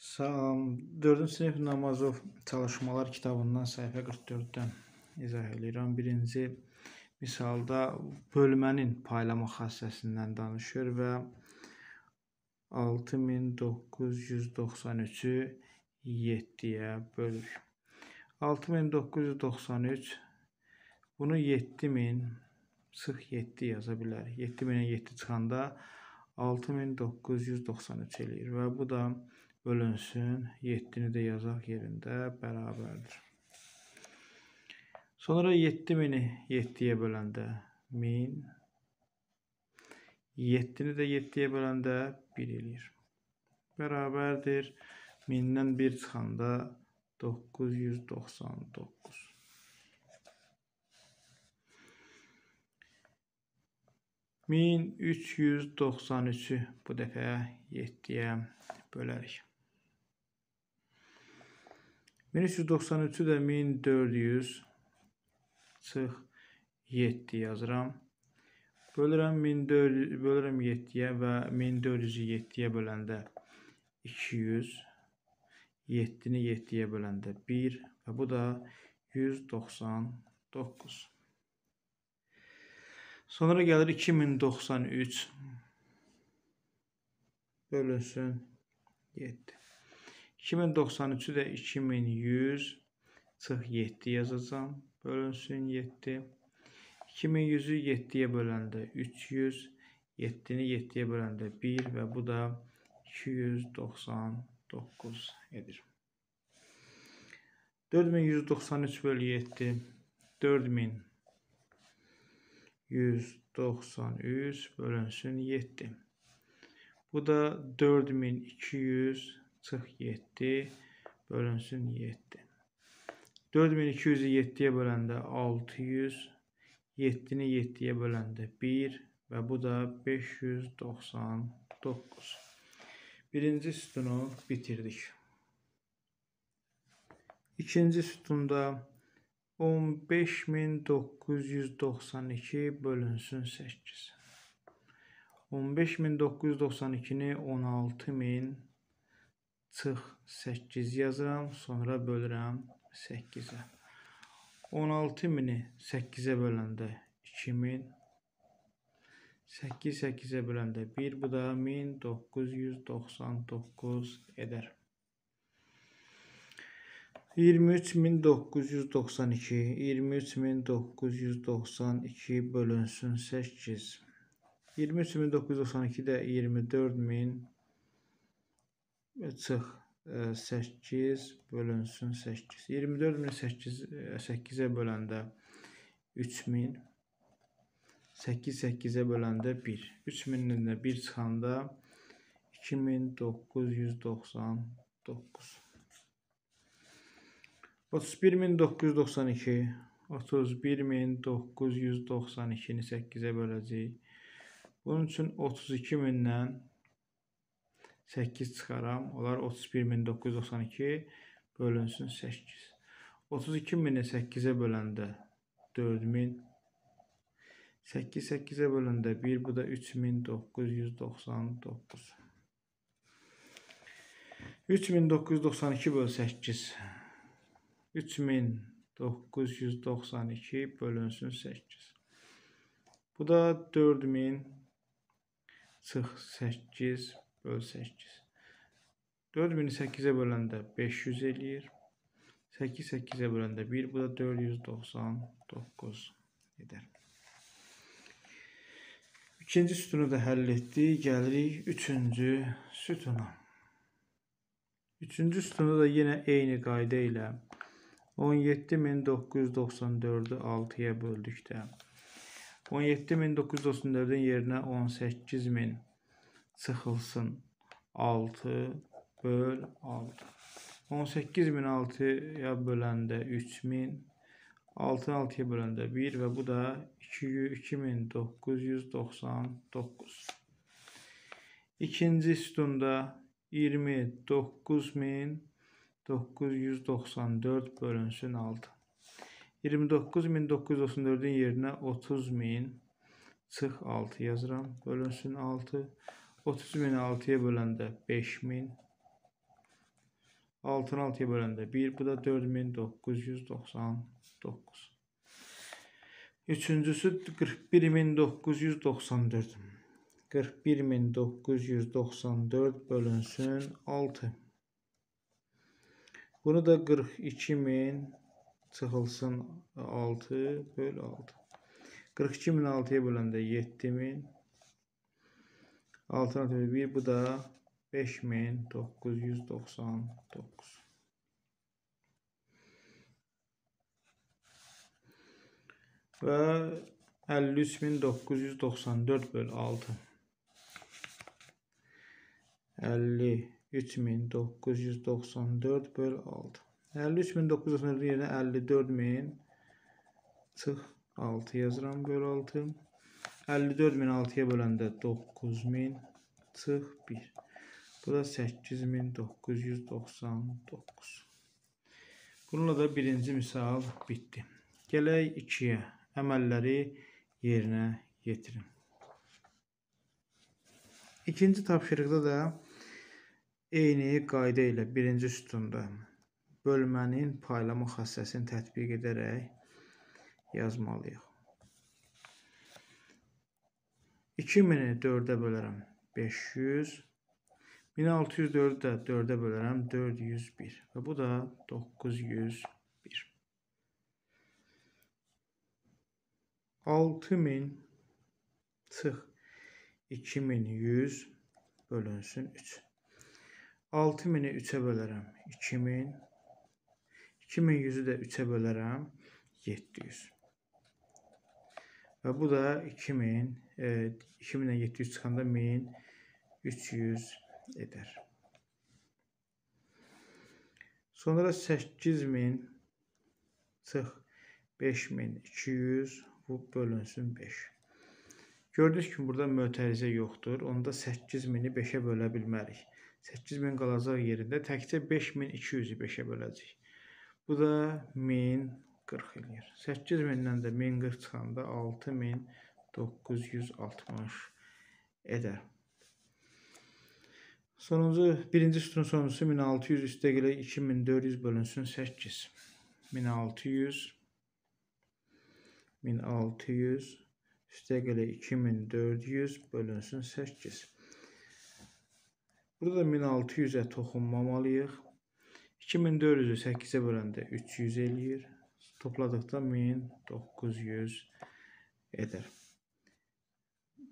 Salam, 4-cü sinif Namazov çalışmalar kitabından səhifə 44-dən izah edirəm. Birinci misalda bölmənin paylama xassəsindən danışır və 6993-ü 7-yə bölür. 6993 bunu 7000 sıx 7 yaza bilər. 7000-ə 7 çıxanda 6993 eləyir və bu da bölünsün. 7-ni də yazaq yerində bərabərdir. Sonra 7000-i 7-yə böləndə 1000 7-ni də 7-yə böləndə 1 eləyir. Bərabərdir 1000-dən 1 çıxanda 999. Min üç yüz doxsan üçü bu dəfə yetdiyə bölərik. 1393-ü də 1400 çıx 7 yazıram. Bölürəm 1400 bölürəm 7-yə və 1400-ü 7-yə böləndə 200 7-ni 7-yə böləndə 1 və bu da 199. Sonra gəlir 2093 bölünsün 7. 2093-ü də 2147 yazacam. Bölünsün 7. 2100-ü 7-yə böləndə 300, 7-ni 7-yə böləndə 1 və bu da 299 edir. 4193 bölü 7 4193 bölünsün 7. Bu da 4200 çıx 7 bölünsün 7. 4200-ü 7-yə böləndə 600, 7-ni 7-yə böləndə 1 və bu da 599. Birinci sütunu bitirdik. İkinci sütunda 15992 bölünsün 8. 15992-ni 16000 çıx 8 yazıram, sonra bölürəm 8-ə. 16000-i 8-ə böləndə 2000 8 8-ə böləndə 1, bu da 1999 edər. 23992 23992 bölünsün 8 23992 də 24000 çıx 8 e, bölünsün 8. 24-ü 8, 8-ə böləndə 3000. 8 8-ə böləndə 1. 3000-dən də 1 çıxanda 2999. 31992 31992-ni 8-ə böləcəyik. Bunun üçün 32000-dən 8 çıxaram. Onlar 31992 bölünsün 8. 32000-i 8-ə böləndə 4000 8 8-ə böləndə 1 bu da 3999. 3992 böl 8. 3992 bölünsün 8. Bu da 4000 çıx 8 bölü 8. 4000-i 8-ə böləndə 500 eləyir. 8 8-ə böləndə 1, bu da 499 edər. İkinci sütunu da həll etdik. Gəlirik üçüncü sütuna. Üçüncü sütunda da yenə eyni qayda ilə 17994-ü 6-ya böldükdə 17994-ün yerinə 18000 çıxılsın. 6 böl 6. 18006-ya böləndə 3000, 6-ı 6-ya böləndə 1 və bu da 2999. İkinci sütunda 29994 bölünsün 6. 29994-ün yerinə 30000 çıx 6 yazıram. Bölünsün 6. 30 mini 6-ya böləndə 5000. 6-nı 6-ya böləndə 1. Bu da 4999. Üçüncüsü 41994. 41994 bölünsün 6. Bunu da 42000 çıxılsın 6 böl 6. 42000 6-ya böləndə 7000 Alternatif 1 bu da 5999. Və 53994 böl 6. 53994 böl 6. 53994 yerinə 54000 çıx 6 yazıram böl 6. 54000 6-ya böləndə 9000 çıx 1. Bu da 8999. Bununla da birinci misal bitdi. Gələk 2-yə. Əməlləri yerinə yetirin. İkinci tapşırıqda da eyni qayda ilə birinci sütunda bölmənin paylama xassəsini tətbiq edərək yazmalıyıq. 2000-i 4-ə bölərəm 500. 1604-ü də 4-ə bölərəm 401 və bu da 901. 6000 çıx 2100 bölünsün 3. 6000-i 3-ə bölərəm 2000. 2100-ü də 3-ə bölərəm 700. Və bu da 2000, e, 2000-dən 700 çıxanda 1300 edər. Sonra 8000 çıx 5200 bu bölünsün 5. Gördüyünüz kimi burada mötərizə yoxdur. Onda 8000-i 5-ə bölə bilmərik. 8000 qalacaq yerində təkcə 5200-ü 5-ə böləcəyik. Bu da 1000 40 eləyir. 8000-dən də 1040 çıxanda 6960 edər. Sonuncu, birinci sütunun sonuncusu 1600 üstə gələ 2400 bölünsün 8. 1600 1600 üstə gələ 2400 bölünsün 8. Burada 1600-ə toxunmamalıyıq. 2400-ü 8-ə böləndə 300 eləyir. Topladıqda 1900 edir.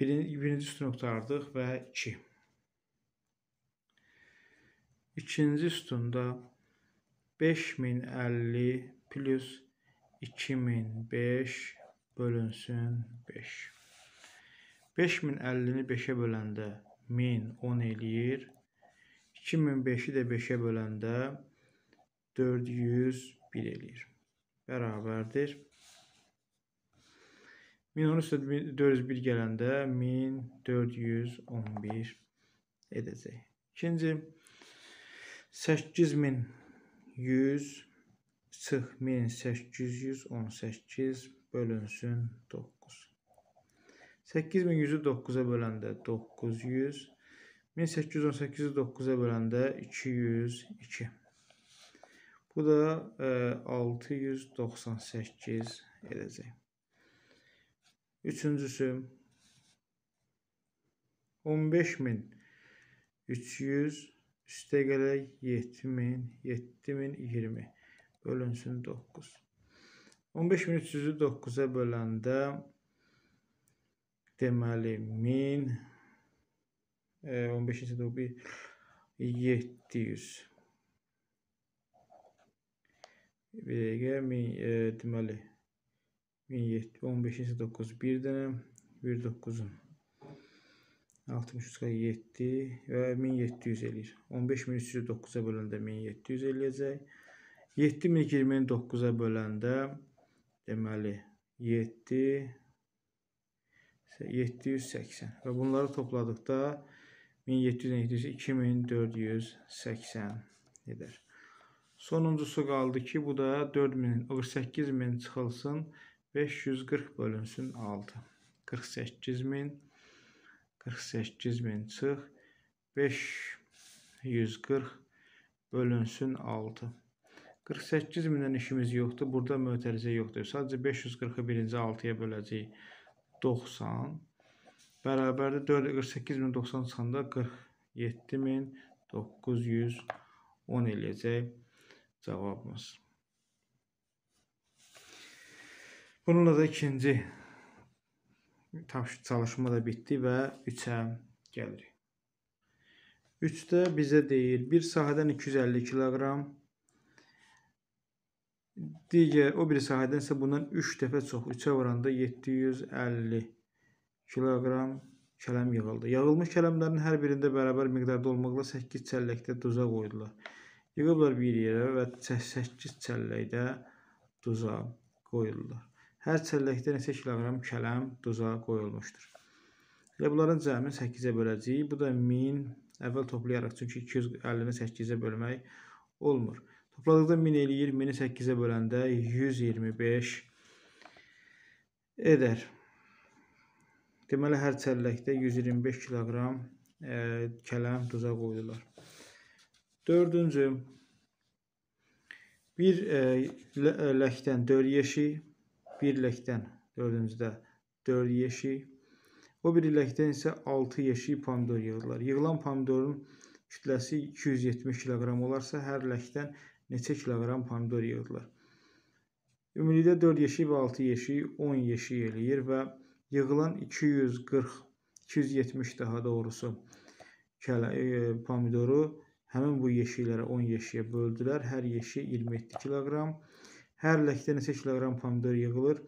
Birinci, birinci sütunu qurtardıq və 2. İkinci sütunda 5050 plus 2005 bölünsün 5. 5050-ni 5-ə böləndə 1010 eləyir. 2005-i də 5-ə böləndə 401 eləyir bərabərdir. 1401 gələndə 1411 edəcək. İkinci 8100 çıx 1818 bölünsün 9. 8100-ü 9-a böləndə 900, 1818-i 9-a böləndə 202. Bu da e, 698 edəcək. Üçüncüsü 15300 üstə gələk 7000 7020 bölünsün 9. 15300-ü 9-a böləndə deməli 1000 15-ci e, də 700 VG 1000, deməli 15-ci 9 1 dənə 1 9-un 63-7 və 1700 eləyir. 15309-a böləndə 1700 eləyəcək. 7029-a böləndə deməli 7 780 və bunları topladıqda 1700 2480 edər. Sonuncusu qaldı ki, bu da 4000, 48000 çıxılsın, 540 bölünsün 6. 48000 48000 çıx, 540 bölünsün 6. 48 mindən işimiz yoxdur. Burada mötərizə yoxdur. Sadəcə 540-ı birinci 6-ya böləcəyik. 90 bərabərdir 48.090 çıxanda 47.910 eləyəcək cavabımız. Bununla da ikinci çalışma da bitdi və 3-ə gəlirik. 3-də bizə deyil, bir sahədən 250 kq, digər o bir sahədən isə bundan 3 dəfə çox, 3-ə vuranda 750 kq kələm yığıldı. Yığılmış kələmlərin hər birində bərabər miqdarda olmaqla 8 çəlləkdə duza qoydular. Yığıblar bir yerə və 8 çəlləkdə duza qoyulurlar. Hər çəlləkdə neçə kiloqram kələm duza qoyulmuşdur. Elə bunların cəmi 8-ə böləcəyik. Bu da 1000 əvvəl toplayaraq çünki 250-ni 8-ə bölmək olmur. Topladıqda 1000 eləyir, 1000-i 8-ə böləndə 125 edər. Deməli hər çəlləkdə 125 kiloqram e, kələm duza qoydular. Dördüncü, bir e, ləkdən e, dörd yeşik, bir ləkdən dördüncüdə dörd yeşik, o bir ləkdən isə 6 yeşik pomidor yığırlar. Yığılan pomidorun kütləsi 270 kq olarsa, hər ləkdən neçə kiloqram pomidor yığırlar. Ümumilikdə 4 yeşik və 6 yeşik 10 yeşik eləyir və yığılan 240 270 daha doğrusu kələ, e, pomidoru Həmin bu yeşikləri 10 yeşiyə böldülər. Hər yeşik 27 kiloqram. Hər ləkdə neçə kiloqram pomidor yığılır?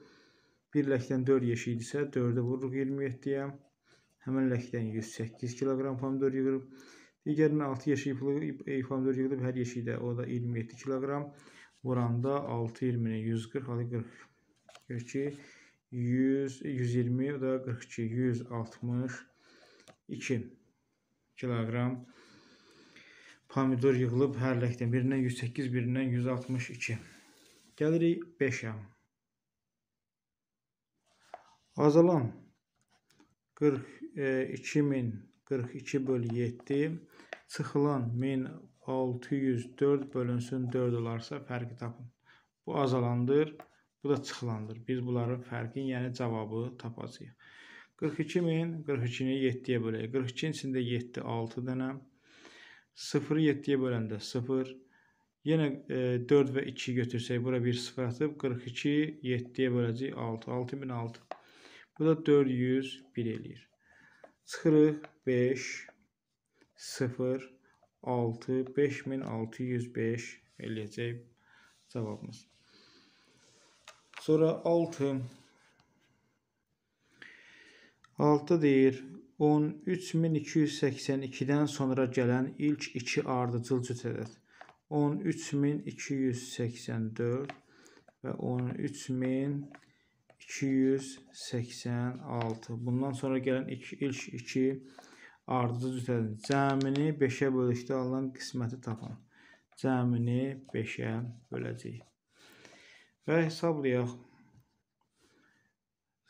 Bir ləkdən 4 yeşik idisə 4-ə vururuq 27-yə. Həmin ləkdən 108 kiloqram pomidor yığılıb. Digərindən 6 yeşik pomidor yığılıb. Hər yeşikdə o da 27 kiloqram. Vuranda 6 20-ni 140, hadi 40. 42 100 120 o da 42 162 kiloqram pomidor yığılıb hər ləkdən birindən 108, birindən 162. Gəlirik 5-ə. Azalan 42042 bölü 7 çıxılan 1604 bölünsün 4 olarsa fərqi tapın. Bu azalandır, bu da çıxılandır. Biz bunların fərqin, yəni cavabı tapacağıq. 42000 42-ni 7-yə bölək. 42-nin içində 7 6 dənə 0-ı 7-yə böləndə 0. Yenə e, 4 və 2 götürsək, bura 1 0 atıb 42 7-yə böləcək 6. 6006. Bu da 401 eləyir. Çıxırıq 5 0 6 5605 eləyəcək cavabımız. Sonra 6 6 deyir 13282-dən sonra gələn ilk iki ardıcıl cütədədir. 13284 və 13286. Bundan sonra gələn iki, ilk iki ardıcıl cütədədir. Cəmini 5-ə bölükdə alınan qisməti tapın. Cəmini 5-ə böləcəyik. Və hesablayaq.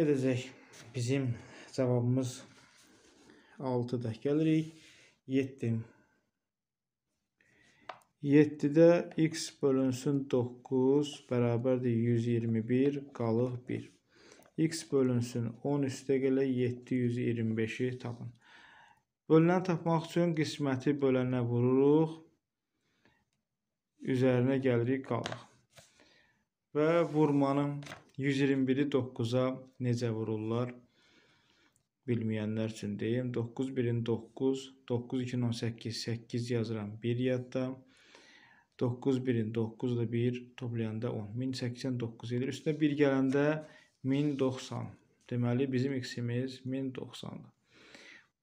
edəcək. Bizim cavabımız 6-da gəlirik. 7. 7-də x bölünsün 9 bərabərdir 121 qalıq 1. x bölünsün 10 üstə gələ 725-i tapın. Bölünən tapmaq üçün qisməti bölənə vururuq. Üzərinə gəlirik qalıq. Və vurmanın 121-i 9-a necə vururlar? Bilməyənlər üçün deyim. 9 1-in 9, 9 2-nin 18, 8 yazıram 1 yadda. 9 1-in 9 da 1 toplayanda 10. 1089 edir. Üstünə 1 gələndə 1090. Deməli bizim x-imiz 1090-dır.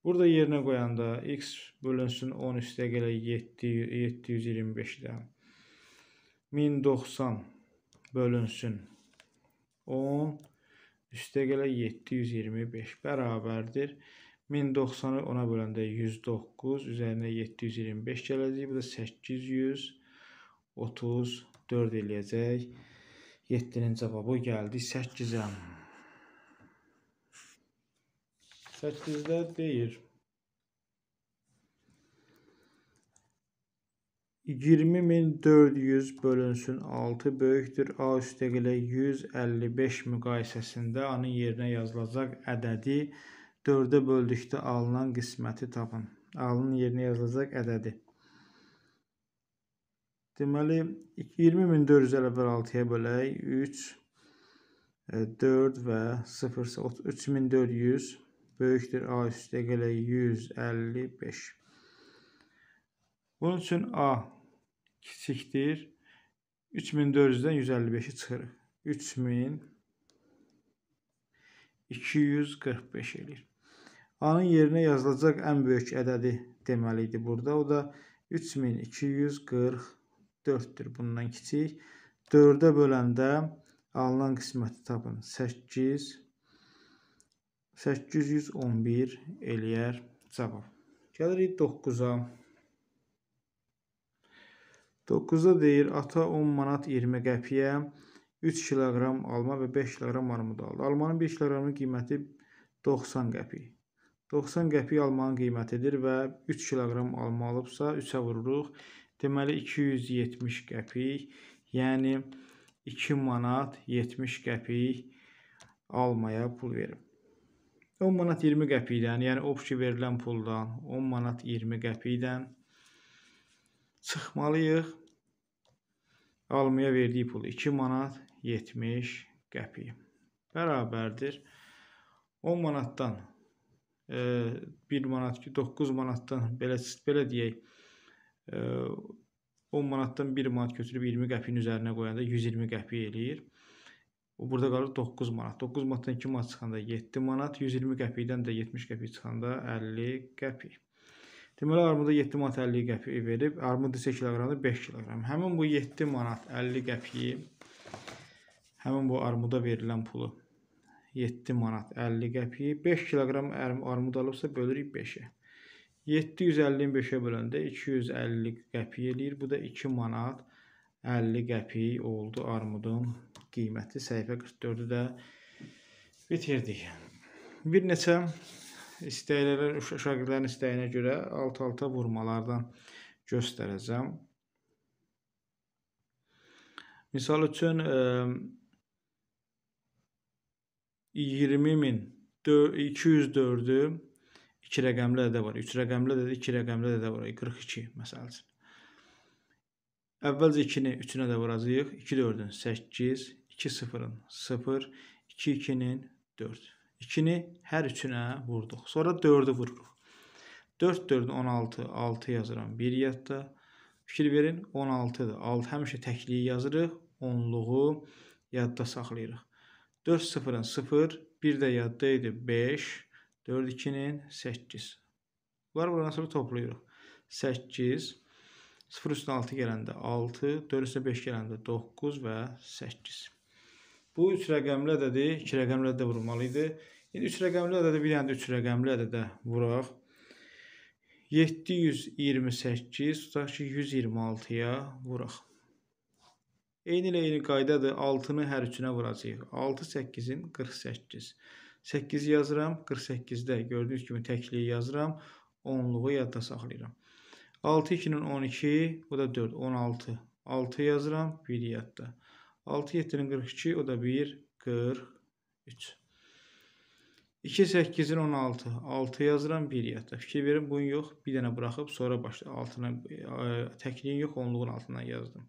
Burada yerinə qoyanda x bölünsün 10 üstə gələ 7, 725-də. 1090 bölünsün 10 üstə gələ 725 bərabərdir. 1090-ı ona böləndə 109, üzərinə 725 gələcək. Bu da 834 eləyəcək. 7-nin cavabı gəldi 8-ə. 8-də deyir. 20400 bölünsün 6 böyükdür A üstəgələ 155 müqayisəsində anın yerinə yazılacaq ədədi 4-ə böldükdə alınan qisməti tapın. Alının yerinə yazılacaq ədədi. Deməli 20400 əvvəl 6-ya bölək 3 4 e, və 0 3400 böyükdür A üstəgələ 155. Bunun üçün A kiçikdir. 3400-dən 155-i çıxırıq. 3245 eləyir. A-nın yerinə yazılacaq ən böyük ədədi deməli idi burada. O da 3244-dür. Bundan kiçik. 4-ə böləndə alınan qisməti tapın. 8 811 eləyər cavab. Gəlirik 9-a. 9-da deyir, ata 10 manat 20 qəpiyə 3 kiloqram alma və 5 kiloqram armud aldı. Almanın 1 kiloqramın qiyməti 90 qəpik. 90 qəpik almanın qiymətidir və 3 kiloqram alma alıbsa 3-ə vururuq. Deməli 270 qəpik, yəni 2 manat 70 qəpik almaya pul verib. 10 manat 20 qəpikdən, yəni obşi verilən puldan 10 manat 20 qəpikdən Çıxmalıyıq. Almaya verdiyi pul 2 manat 70 qəpik. Bərabərdir 10 manatdan e, 1 manat 9 manatdan belə belə deyək e, 10 manatdan 1 manat götürüb 20 qəpiyin üzərinə qoyanda 120 qəpik eləyir. O burada qalır 9 manat. 9 manatdan 2 manat çıxanda 7 manat, 120 qəpikdən də 70 qəpik çıxanda 50 qəpik. Deməli armuda 7 manat 50 qəpik verib, armud isə kiloqramda 5 kiloqram. Həmin bu 7 manat 50 qəpiyi həmin bu armuda verilən pulu 7 manat 50 qəpiyi 5 kiloqram armud alıbsa bölürük 5-ə. 750-ni 5-ə böləndə 250 qəpik eləyir. Bu da 2 manat 50 qəpik oldu armudun qiyməti. Səhifə 44-ü də bitirdik. Bir neçə istəklərə, şagirdlərin istəyinə görə alt-alta vurmalardan göstərəcəm. Misal üçün 204-ü 2 rəqəmli ədəd var, 3 rəqəmli ədəd, 2 rəqəmli ədəd var, 42 məsəl üçün. Əvvəlcə 2-ni 3-ünə də vuracağıq. 2 4-ün 8, 2 0-ın 0, 2 2-nin 4. 2-ni hər üçünə vurduq. Sonra 4-ü vururuq. 4 4-ü 16, 6 yazıram. 1 yadda. Fikir verin, 16-dır. 6 həmişə təkliyi yazırıq, onluğu yadda saxlayırıq. 4 0-ın 0, 1 də yadda idi 5, 4 2-nin 8. Bunlar buradan sonra toplayırıq. 8 0 üstünə 6 gələndə 6, 4 üstünə 5 gələndə 9 və 8. Bu 3 rəqəmli ədədi 2 rəqəmli ədədə vurmalı idi. İndi 3 rəqəmli ədədi bir dənə də 3 rəqəmli ədədə vuraq. 728 tutaq ki 126-ya vuraq. Eyni ilə eyni qaydadır. 6-nı hər üçünə vuracağıq. 6 8-in 48. 8 yazıram, 48-də gördüyünüz kimi təkliyi yazıram, onluğu yadda saxlayıram. 6 2-nin 12, bu da 4, 16. 6 yazıram, 1 yadda. 6 7-nin 42, o da 1 43. 2 8-in 16. 6 yazıram, 1 yadda. Fikir verin, bunu yox, bir dənə buraxıb sonra başla altına təkliyin yox, onluğun altından yazdım.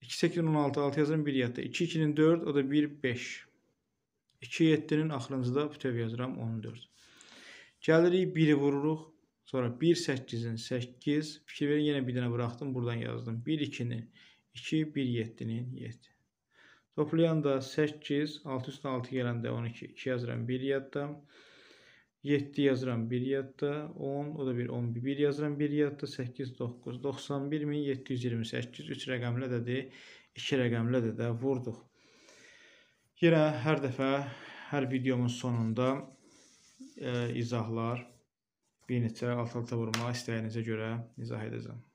2 8-in 16, 6 yazıram, 1 yadda. 2 2-nin 4, o da 1 5. 2 7-nin axırıncıda bütöv yazıram 14. Gəlirik 1-i vururuq. Sonra 1 8-in 8. Fikir verin, yenə bir dənə buraxdım, buradan yazdım. 1 2-nin 2, 1, 7-nin 7. Toplayanda 8, 6 üstə 6 gələndə 12, 2 yazıram 1 yadda. 7 yazıram 1 yadda, 10, o da 1, 11, 1 yazıram 1 yadda, 8, 9, 91.728, 3 rəqəmlə dədir, 2 rəqəmlə də də vurduq. Yenə hər dəfə, hər videomun sonunda e, izahlar, bir neçə alt-alta vurma istəyinizə görə izah edəcəm.